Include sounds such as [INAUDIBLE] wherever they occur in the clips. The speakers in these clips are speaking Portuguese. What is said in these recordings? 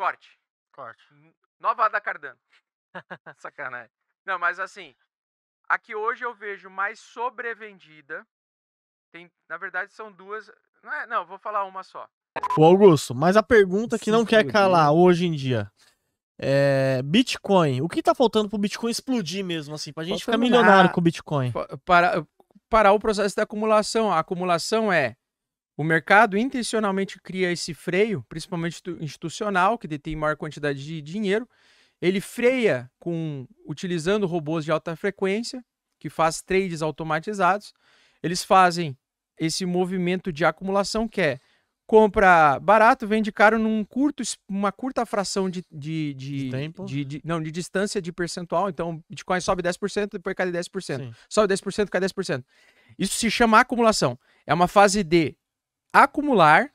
Corte. Corte. Nova da Cardano. [LAUGHS] Sacanagem. Não, mas assim, aqui hoje eu vejo mais sobrevendida. Tem, na verdade, são duas. Não, é, não, vou falar uma só. O Augusto, mas a pergunta que não quer calar hoje em dia. É, Bitcoin. O que tá faltando pro Bitcoin explodir mesmo, assim? Pra gente ficar milionário com o Bitcoin? Para, parar o processo da acumulação. A acumulação é o mercado intencionalmente cria esse freio, principalmente institucional, que detém maior quantidade de dinheiro. Ele freia com utilizando robôs de alta frequência, que faz trades automatizados. Eles fazem esse movimento de acumulação que é compra barato, vende caro num curto, uma curta fração de, de, de, de tempo. De, de, não, de distância de percentual. Então, Bitcoin sobe 10%, depois cai 10%. Sim. Sobe 10%, cai 10%. Isso se chama acumulação. É uma fase de acumular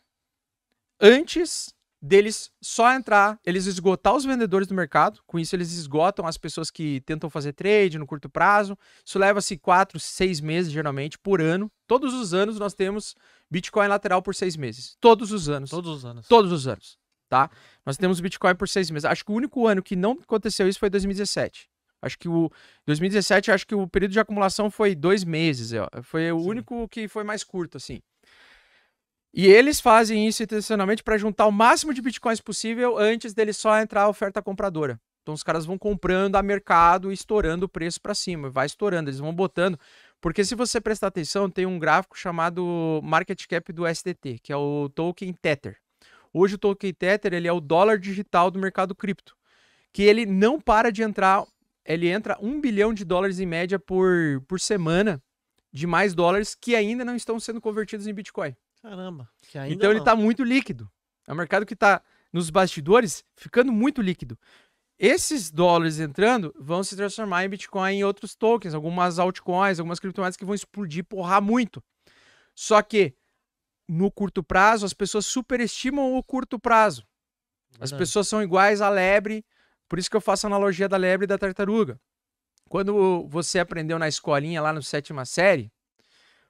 antes deles só entrar, eles esgotar os vendedores do mercado, com isso eles esgotam as pessoas que tentam fazer trade no curto prazo, isso leva-se 4, 6 meses geralmente por ano, todos os anos nós temos Bitcoin lateral por 6 meses, todos os anos. Todos os anos. Todos os anos, tá? Nós temos Bitcoin por 6 meses, acho que o único ano que não aconteceu isso foi 2017. Acho que o 2017, acho que o período de acumulação foi dois meses, foi o Sim. único que foi mais curto, assim. E eles fazem isso intencionalmente para juntar o máximo de bitcoins possível antes dele só entrar a oferta compradora. Então os caras vão comprando a mercado, estourando o preço para cima, vai estourando, eles vão botando. Porque se você prestar atenção, tem um gráfico chamado market cap do SDT, que é o token Tether. Hoje o token Tether ele é o dólar digital do mercado cripto, que ele não para de entrar, ele entra um bilhão de dólares em média por, por semana de mais dólares que ainda não estão sendo convertidos em Bitcoin. Caramba. então não. ele está muito líquido. É um mercado que está nos bastidores ficando muito líquido. Esses dólares entrando vão se transformar em Bitcoin e outros tokens, algumas altcoins, algumas criptomoedas que vão explodir, porrar muito. Só que no curto prazo, as pessoas superestimam o curto prazo. As pessoas são iguais à lebre, por isso que eu faço a analogia da lebre e da tartaruga. Quando você aprendeu na escolinha, lá no sétima série,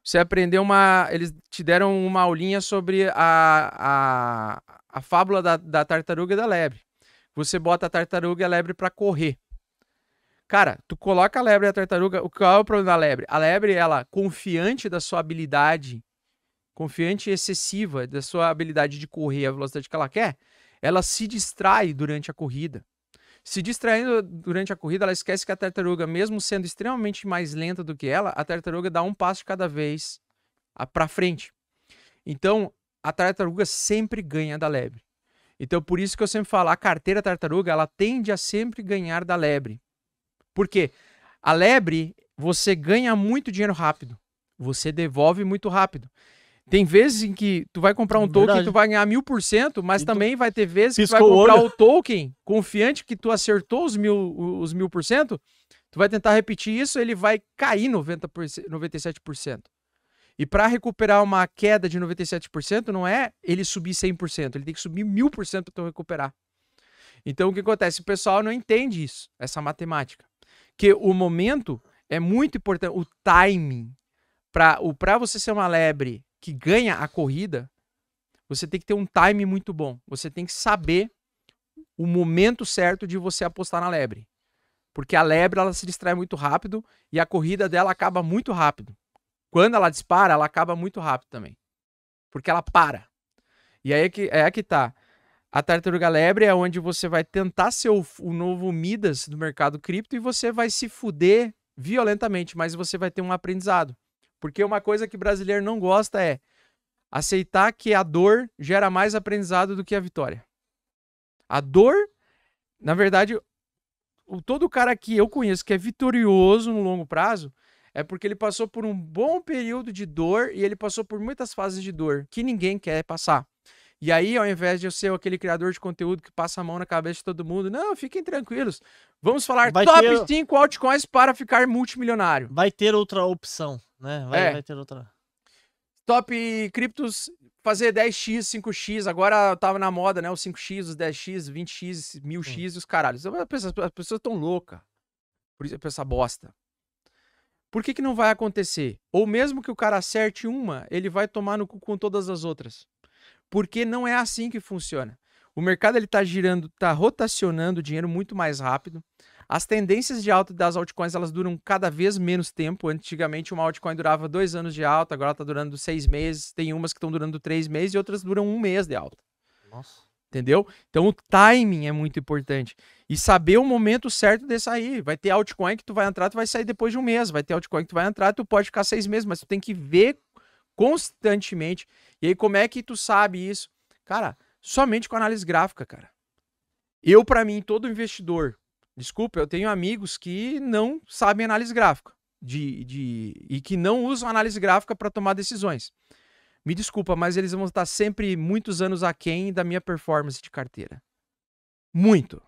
você aprendeu uma. Eles te deram uma aulinha sobre a, a, a fábula da, da tartaruga e da lebre. Você bota a tartaruga e a lebre para correr. Cara, tu coloca a lebre e a tartaruga. O qual é o problema da lebre? A lebre, ela, confiante da sua habilidade, confiante excessiva da sua habilidade de correr a velocidade que ela quer, ela se distrai durante a corrida. Se distraindo durante a corrida, ela esquece que a tartaruga, mesmo sendo extremamente mais lenta do que ela, a tartaruga dá um passo de cada vez para frente. Então, a tartaruga sempre ganha da lebre. Então, por isso que eu sempre falo, a carteira tartaruga, ela tende a sempre ganhar da lebre. Por quê? A lebre, você ganha muito dinheiro rápido. Você devolve muito rápido. Tem vezes em que tu vai comprar um é token e tu vai ganhar mil por cento, mas e então, também vai ter vezes que tu vai comprar o, o, token confiante que tu acertou os mil, os mil por cento, tu vai tentar repetir isso, ele vai cair 90%, 97%. E para recuperar uma queda de 97%, não é ele subir 100%, ele tem que subir mil por cento para tu recuperar. Então o que acontece? O pessoal não entende isso, essa matemática. Que o momento é muito importante, o timing. Para você ser uma lebre que ganha a corrida, você tem que ter um time muito bom. Você tem que saber o momento certo de você apostar na lebre. Porque a lebre ela se distrai muito rápido e a corrida dela acaba muito rápido. Quando ela dispara, ela acaba muito rápido também. Porque ela para. E aí é que, é, é que tá. A tartaruga lebre é onde você vai tentar ser o, o novo Midas do mercado cripto e você vai se fuder violentamente, mas você vai ter um aprendizado. Porque uma coisa que brasileiro não gosta é aceitar que a dor gera mais aprendizado do que a vitória. A dor, na verdade, o, todo cara que eu conheço que é vitorioso no longo prazo é porque ele passou por um bom período de dor e ele passou por muitas fases de dor que ninguém quer passar. E aí, ao invés de eu ser aquele criador de conteúdo que passa a mão na cabeça de todo mundo, não, fiquem tranquilos. Vamos falar vai top ter... 5 altcoins para ficar multimilionário. Vai ter outra opção, né? Vai, é. vai ter outra. Top criptos fazer 10x, 5x, agora tava na moda, né? Os 5x, os 10x, 20x, 1000x e os caralhos. As pessoas tão loucas por isso, essa bosta. Por que, que não vai acontecer? Ou mesmo que o cara acerte uma, ele vai tomar no cu com todas as outras porque não é assim que funciona. O mercado ele está girando, está rotacionando o dinheiro muito mais rápido. As tendências de alta das altcoins elas duram cada vez menos tempo. Antigamente uma altcoin durava dois anos de alta, agora está durando seis meses. Tem umas que estão durando três meses e outras duram um mês de alta. Nossa. Entendeu? Então o timing é muito importante. E saber o momento certo de sair. Vai ter altcoin que tu vai entrar, tu vai sair depois de um mês. Vai ter altcoin que tu vai entrar, tu pode ficar seis meses, mas tu tem que ver constantemente. E aí, como é que tu sabe isso? Cara, somente com análise gráfica, cara. Eu, para mim, todo investidor, desculpa, eu tenho amigos que não sabem análise gráfica de, de e que não usam análise gráfica para tomar decisões. Me desculpa, mas eles vão estar sempre muitos anos aquém da minha performance de carteira. Muito.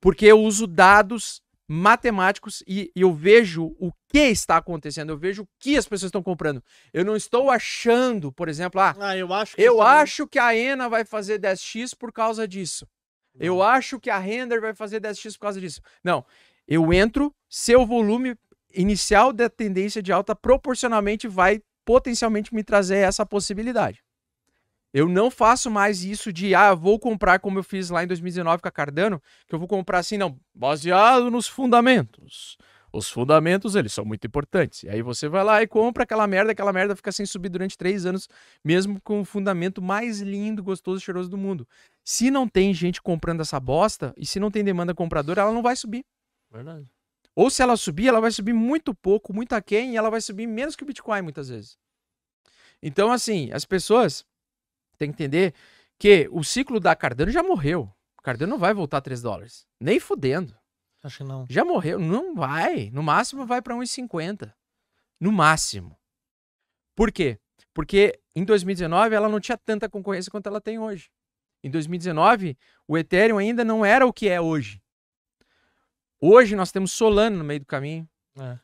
Porque eu uso dados matemáticos e, e eu vejo o que está acontecendo, eu vejo o que as pessoas estão comprando. Eu não estou achando, por exemplo, ah, ah eu acho, que, eu é acho que a ENA vai fazer 10x por causa disso. Não. Eu acho que a Render vai fazer 10x por causa disso. Não, eu entro, seu volume inicial da tendência de alta proporcionalmente vai potencialmente me trazer essa possibilidade. Eu não faço mais isso de, ah, vou comprar como eu fiz lá em 2019 com a Cardano, que eu vou comprar assim, não, baseado nos fundamentos. Os fundamentos, eles são muito importantes. E aí você vai lá e compra aquela merda, aquela merda fica sem subir durante três anos, mesmo com o fundamento mais lindo, gostoso cheiroso do mundo. Se não tem gente comprando essa bosta, e se não tem demanda compradora, ela não vai subir. Verdade. Ou se ela subir, ela vai subir muito pouco, muito aquém, e ela vai subir menos que o Bitcoin, muitas vezes. Então, assim, as pessoas tem que entender que o ciclo da Cardano já morreu. Cardano não vai voltar a 3 dólares. Nem fudendo. Acho que não. Já morreu. Não vai. No máximo vai para 1,50. No máximo. Por quê? Porque em 2019 ela não tinha tanta concorrência quanto ela tem hoje. Em 2019, o Ethereum ainda não era o que é hoje. Hoje nós temos Solana no meio do caminho. É.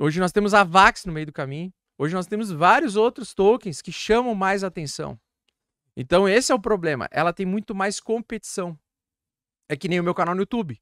Hoje nós temos a Vax no meio do caminho. Hoje nós temos vários outros tokens que chamam mais atenção. Então esse é o problema. Ela tem muito mais competição. É que nem o meu canal no YouTube.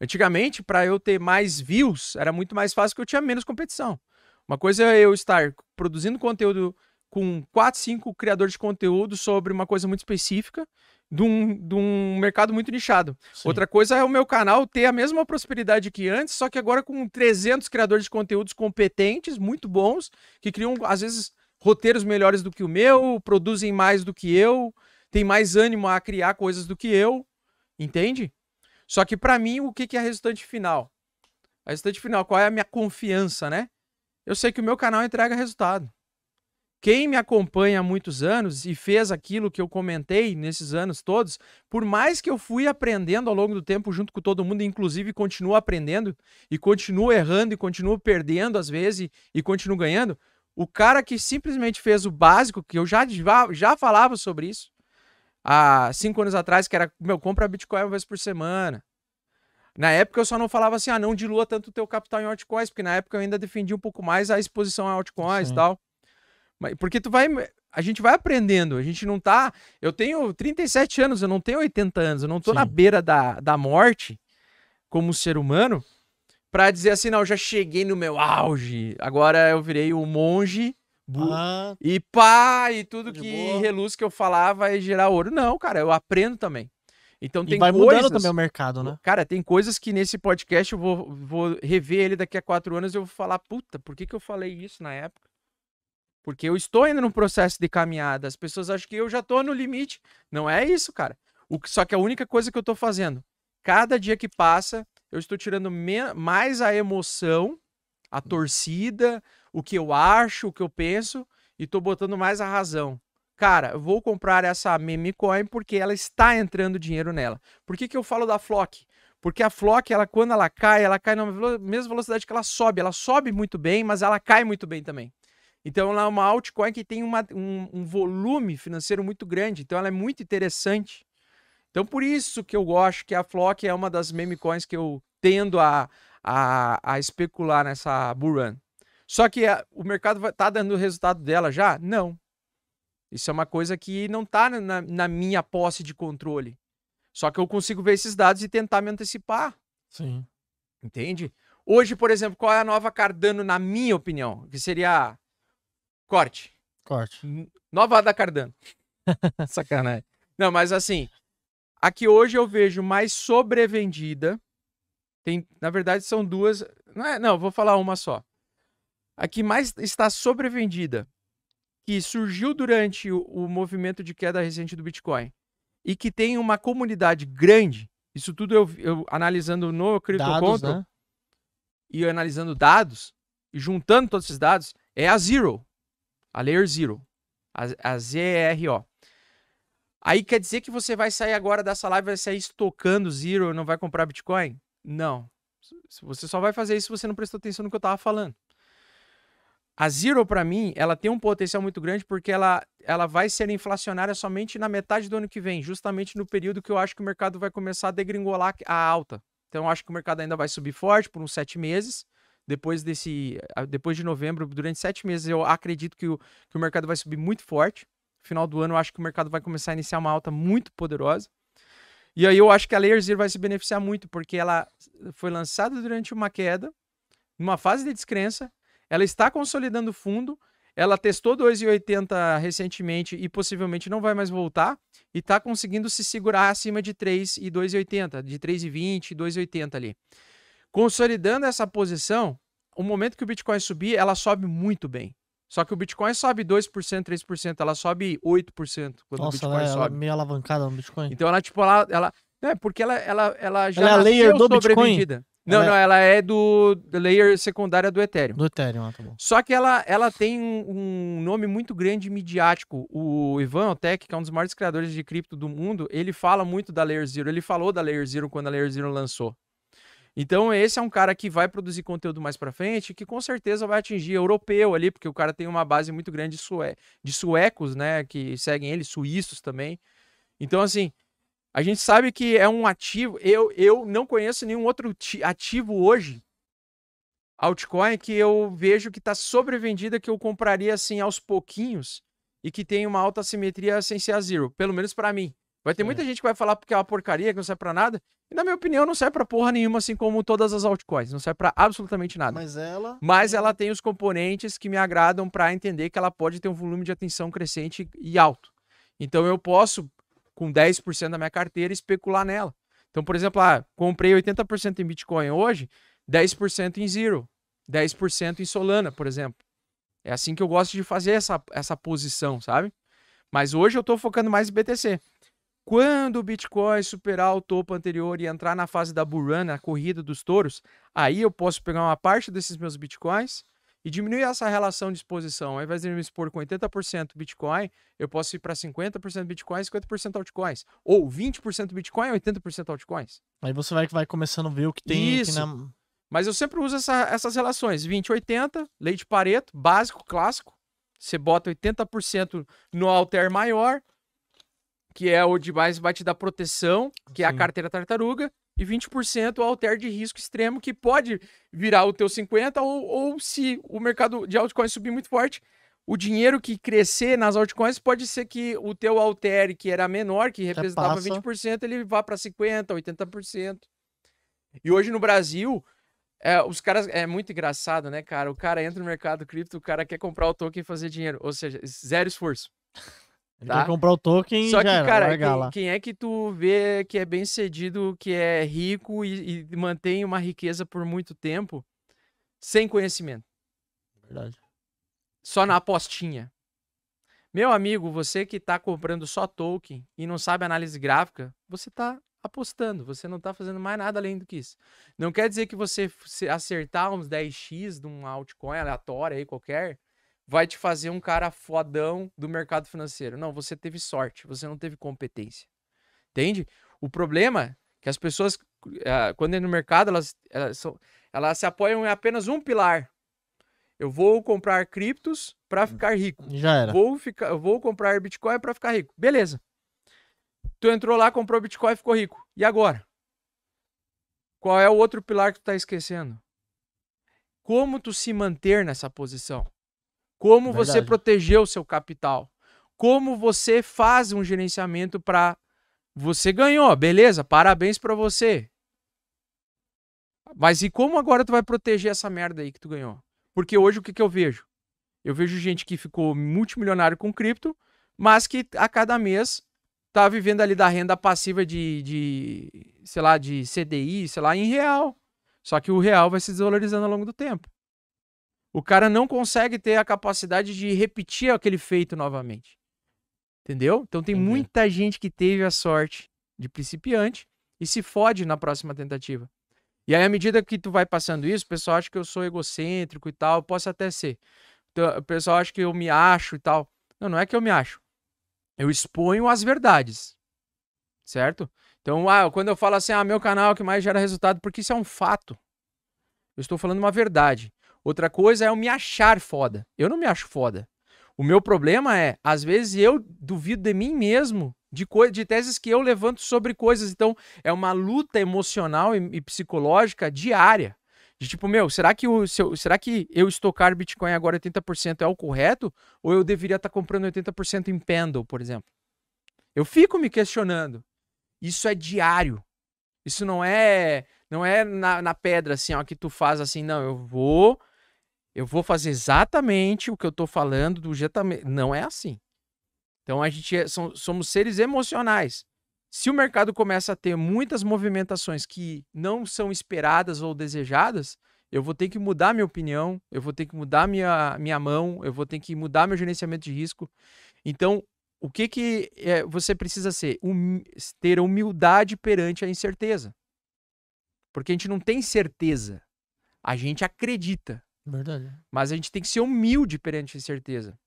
Antigamente, para eu ter mais views, era muito mais fácil que eu tinha menos competição. Uma coisa é eu estar produzindo conteúdo com 4, 5 criadores de conteúdo sobre uma coisa muito específica de um, de um mercado muito nichado. Sim. Outra coisa é o meu canal ter a mesma prosperidade que antes, só que agora com 300 criadores de conteúdos competentes, muito bons, que criam, às vezes, roteiros melhores do que o meu, produzem mais do que eu, têm mais ânimo a criar coisas do que eu, entende? Só que para mim, o que, que é a resultante final? A resultante final, qual é a minha confiança, né? Eu sei que o meu canal entrega resultado. Quem me acompanha há muitos anos e fez aquilo que eu comentei nesses anos todos, por mais que eu fui aprendendo ao longo do tempo junto com todo mundo, inclusive continuo aprendendo e continuo errando e continuo perdendo às vezes e continuo ganhando, o cara que simplesmente fez o básico, que eu já, já falava sobre isso há cinco anos atrás, que era, meu, compra Bitcoin uma vez por semana. Na época eu só não falava assim, ah, não dilua tanto o teu capital em altcoins, porque na época eu ainda defendia um pouco mais a exposição a altcoins Sim. e tal. Mas, porque tu vai, a gente vai aprendendo, a gente não tá, eu tenho 37 anos, eu não tenho 80 anos, eu não tô Sim. na beira da, da morte como ser humano, para dizer assim, não, já cheguei no meu auge. Agora eu virei um monge ah, e pá, e tudo que boa. reluz que eu falava vai gerar ouro. Não, cara, eu aprendo também. Então tem e vai coisas... mudando também o mercado, né? Cara, tem coisas que nesse podcast eu vou, vou rever ele daqui a quatro anos e eu vou falar, puta, por que, que eu falei isso na época? Porque eu estou ainda num processo de caminhada. As pessoas acham que eu já estou no limite. Não é isso, cara. O que, só que a única coisa que eu estou fazendo, cada dia que passa, eu estou tirando mais a emoção, a hum. torcida, o que eu acho, o que eu penso, e estou botando mais a razão. Cara, eu vou comprar essa meme coin porque ela está entrando dinheiro nela. Por que, que eu falo da Flock? Porque a Flock, ela, quando ela cai, ela cai na mesma velocidade que ela sobe. Ela sobe muito bem, mas ela cai muito bem também. Então, ela é uma altcoin que tem uma, um, um volume financeiro muito grande. Então, ela é muito interessante então, por isso que eu gosto que a Flock é uma das meme coins que eu tendo a, a, a especular nessa Buran. Só que a, o mercado está dando o resultado dela já? Não. Isso é uma coisa que não está na, na, minha posse de controle. Só que eu consigo ver esses dados e tentar me antecipar. Sim. Entende? Hoje, por exemplo, qual é a nova Cardano, na minha opinião? Que seria corte. Corte. Nova da Cardano. [LAUGHS] Sacanagem. Não, mas assim, a que hoje eu vejo mais sobrevendida. Tem, na verdade, são duas. Não, é, não, vou falar uma só. A que mais está sobrevendida, que surgiu durante o, o movimento de queda recente do Bitcoin e que tem uma comunidade grande. Isso tudo eu, eu analisando no CryptoConto né? e analisando dados e juntando todos esses dados, é a Zero, a Layer Zero, a, a ZERO. Aí quer dizer que você vai sair agora dessa live, vai sair estocando Zero e não vai comprar Bitcoin? Não. Você só vai fazer isso se você não prestou atenção no que eu estava falando. A Zero, para mim, ela tem um potencial muito grande porque ela, ela vai ser inflacionária somente na metade do ano que vem, justamente no período que eu acho que o mercado vai começar a degringolar a alta. Então, eu acho que o mercado ainda vai subir forte por uns sete meses. Depois desse, depois de novembro, durante sete meses, eu acredito que o, que o mercado vai subir muito forte. Final do ano, eu acho que o mercado vai começar a iniciar uma alta muito poderosa. E aí eu acho que a Layer Zero vai se beneficiar muito, porque ela foi lançada durante uma queda, numa fase de descrença, ela está consolidando o fundo, ela testou 2,80 recentemente e possivelmente não vai mais voltar, e está conseguindo se segurar acima de 3,2,80, e de 3,20 e 2,80 ali. Consolidando essa posição, o momento que o Bitcoin subir, ela sobe muito bem. Só que o Bitcoin sobe 2%, 3%, ela sobe 8% quando Nossa, o Bitcoin ela, sobe. É, ela é meio alavancada no Bitcoin. Então ela, tipo, ela. ela é, porque ela, ela, ela já ela é a layer do Bitcoin. Não, ela é não, é... ela é do layer secundária do Ethereum. Do Ethereum, ah, tá bom. Só que ela, ela tem um nome muito grande midiático. O Ivan Otec, que é um dos maiores criadores de cripto do mundo, ele fala muito da Layer Zero. Ele falou da Layer Zero quando a Layer Zero lançou. Então, esse é um cara que vai produzir conteúdo mais para frente, que com certeza vai atingir europeu ali, porque o cara tem uma base muito grande de, sué, de suecos, né, que seguem ele, suíços também. Então, assim, a gente sabe que é um ativo. Eu, eu não conheço nenhum outro ativo hoje, altcoin, que eu vejo que está sobrevendida, que eu compraria assim aos pouquinhos e que tem uma alta simetria sem ser a zero, pelo menos para mim. Vai ter Sim. É. muita gente que vai falar porque é uma porcaria, que não serve pra nada. E na minha opinião, não serve pra porra nenhuma, assim como todas as altcoins. Não serve pra absolutamente nada. Mas ela. Mas é ela tem os componentes que me agradam para entender que ela pode ter um volume de atenção crescente e alto. Então eu posso, com 10% da minha carteira, especular nela. Então, por exemplo, ah, comprei 80% em Bitcoin hoje, 10% em Zero, 10% em Solana, por exemplo. É assim que eu gosto de fazer essa, essa posição, sabe? Mas hoje eu tô focando mais em BTC. Quando o Bitcoin superar o topo anterior e entrar na fase da burrana, na corrida dos touros, aí eu posso pegar uma parte desses meus Bitcoins e diminuir essa relação de exposição. Ao invés de me expor com 80% Bitcoin, eu posso ir para 50% Bitcoin e 50% altcoins. Ou 20% Bitcoin e 80% altcoins. Aí você vai, vai começando a ver o que tem Isso. Na... Mas eu sempre uso essa, essas relações. 20, 80, lei de Pareto, básico, clássico. Você bota 80% no alter maior, que é o demais vai te dar proteção, que Sim. é a carteira tartaruga, e 20% o alter de risco extremo, que pode virar o teu 50%, ou, ou se o mercado de altcoins subir muito forte, o dinheiro que crescer nas altcoins pode ser que o teu alter, que era menor, que representava 20%, ele vá para 50%, 80%. E hoje no Brasil, é, os caras. É muito engraçado, né, cara? O cara entra no mercado cripto, o cara quer comprar o token e fazer dinheiro. Ou seja, zero esforço. Ele tá? comprar o token Só que, era, cara, quem, quem, é que tu vê que é bem cedido, que é rico e, e mantém uma riqueza por muito tempo sem conhecimento? Verdade. Só na apostinha. Meu amigo, você que está comprando só token e não sabe análise gráfica, você está apostando, você não está fazendo mais nada além do que isso. Não quer dizer que você acertar uns 10x de um altcoin aleatório aí qualquer, vai te fazer um cara fodão do mercado financeiro. Não, você teve sorte, você não teve competência. Entende? O problema é que as pessoas, eh, quando é no mercado, elas, elas, elas se apoiam em apenas um pilar. Eu vou comprar criptos para hum. ficar rico. Já era. Vou, ficar, vou comprar Bitcoin para ficar rico. Beleza. Tu entrou lá, comprou Bitcoin e ficou rico. E agora? Qual é o outro pilar que tu tá esquecendo? Como tu se manter nessa posição? Como Verdade. você protegeu o seu capital? Como você faz um gerenciamento para você ganhou, beleza? Parabéns para você. Mas e como agora tu vai proteger essa merda aí que tu ganhou? Porque hoje o que, que eu vejo? Eu vejo gente que ficou multimilionário com cripto, mas que a cada mês tá vivendo ali da renda passiva de, de sei lá, de CDI, sei lá, em real. Só que o real vai se desvalorizando ao longo do tempo. O cara não consegue ter a capacidade de repetir aquele feito novamente. Entendeu? Então tem Entendi. muita gente que teve a sorte de principiante e se fode na próxima tentativa. E aí, à medida que tu vai passando isso, o pessoal acha que eu sou egocêntrico e tal, posso até ser. Então, o pessoal acha que eu me acho e tal. Não, não é que eu me acho. Eu exponho as verdades. Certo? Então, ah, quando eu falo assim, ah, meu canal que mais gera resultado, porque isso é um fato. Eu estou falando uma verdade. Outra coisa é eu me achar foda. Eu não me acho foda. O meu problema é, às vezes, eu duvido de mim mesmo de, de teses que eu levanto sobre coisas. Então, é uma luta emocional e, e psicológica diária. De tipo, meu, será que, o, se eu, será que eu estocar Bitcoin agora 80% é o correto? Ou eu deveria estar tá comprando 80% em Pendle, por exemplo? Eu fico me questionando. Isso é diário. Isso não é não é na, na pedra assim, ó, que tu faz assim, não, eu vou eu vou fazer exatamente o que eu tô falando do jeito. Não é assim. Então a gente é, são, somos seres emocionais. Se o mercado começa a ter muitas movimentações que não são esperadas ou desejadas, eu vou ter que mudar minha opinião, eu vou ter que mudar minha, minha mão, eu vou ter que mudar meu gerenciamento de risco. Então, o que, que é, você precisa ser? Um, ter humildade perante a incerteza. Porque a gente não tem certeza, a gente acredita. Verdade. Mas a gente tem que ser humilde perante a incerteza.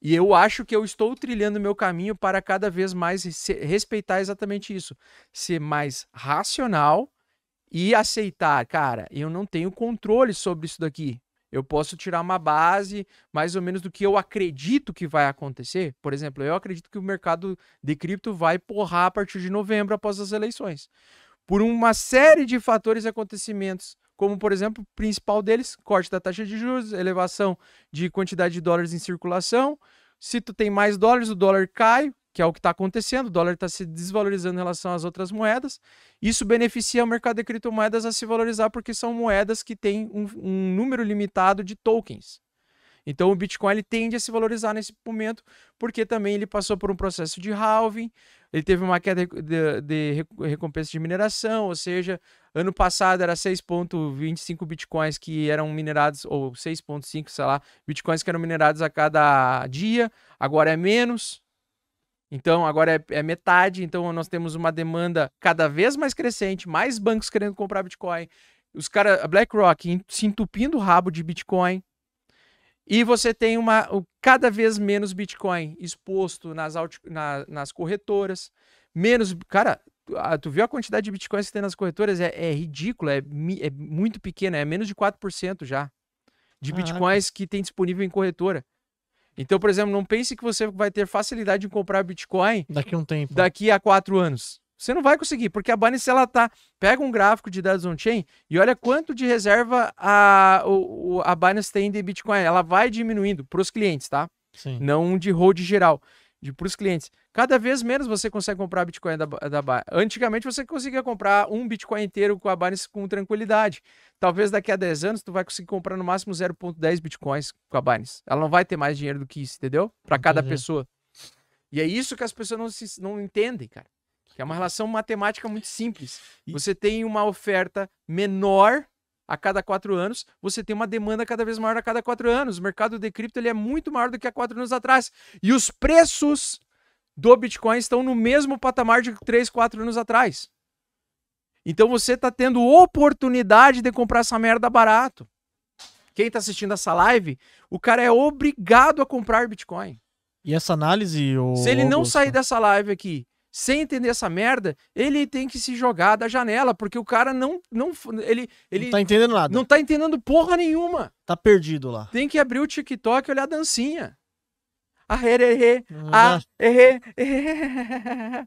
E eu acho que eu estou trilhando meu caminho para cada vez mais respeitar exatamente isso. Ser mais racional e aceitar, cara, eu não tenho controle sobre isso daqui. Eu posso tirar uma base mais ou menos do que eu acredito que vai acontecer. Por exemplo, eu acredito que o mercado de cripto vai porrar a partir de novembro após as eleições. Por uma série de fatores e acontecimentos como por exemplo, o principal deles, corte da taxa de juros, elevação de quantidade de dólares em circulação. Se tu tem mais dólares, o dólar cai, que é o que está acontecendo, o dólar está se desvalorizando em relação às outras moedas. Isso beneficia o mercado de criptomoedas a se valorizar porque são moedas que têm um, um número limitado de tokens. Então o Bitcoin ele tende a se valorizar nesse momento, porque também ele passou por um processo de halving, ele teve uma queda de, de recompensa de mineração, ou seja, ano passado era 6,25 bitcoins que eram minerados, ou 6,5, sei lá, bitcoins que eram minerados a cada dia, agora é menos. Então, agora é, é metade. Então, nós temos uma demanda cada vez mais crescente, mais bancos querendo comprar Bitcoin. Os caras, a BlackRock, se entupindo o rabo de Bitcoin e você tem uma cada vez menos Bitcoin exposto nas, alt, na, nas corretoras, menos. Cara, tu viu a quantidade de Bitcoins que tem nas corretoras? É, é ridícula, é, é muito pequena, é menos de 4% já de Bitcoins ah, que tem disponível em corretora. Então, por exemplo, não pense que você vai ter facilidade em comprar Bitcoin daqui a um tempo. Daqui a quatro anos. Você não vai conseguir, porque a Binance, ela tá... Pega um gráfico de dados on-chain e olha quanto de reserva a, o, a Binance tem de Bitcoin. Ela vai diminuindo para os clientes, tá? Sim. Não de hold geral, de para os clientes. Cada vez menos você consegue comprar Bitcoin da, da Binance. Antigamente, você conseguia comprar um Bitcoin inteiro com a Binance com tranquilidade. Talvez daqui a 10 anos, tu vai conseguir comprar no máximo 0.10 Bitcoins com a Binance. Ela não vai ter mais dinheiro do que isso, entendeu? Para cada pessoa. E é isso que as pessoas não, se, não entendem, cara. Que é uma relação matemática muito simples. Você tem uma oferta menor a cada quatro anos, você tem uma demanda cada vez maior a cada quatro anos. O mercado de cripto ele é muito maior do que há quatro anos atrás. E os preços do Bitcoin estão no mesmo patamar de três, quatro anos atrás. Então você está tendo oportunidade de comprar essa merda barato. Quem está assistindo essa live, o cara é obrigado a comprar Bitcoin. E essa análise. O... Se ele não Augusto... sair dessa live aqui sem entender essa merda, ele tem que se jogar da janela, porque o cara não. não ele, ele não tá entendendo nada. Não tá entendendo porra nenhuma. Tá perdido lá. Tem que abrir o TikTok e olhar a dancinha. Ah, errei, errei. ah, [LAUGHS]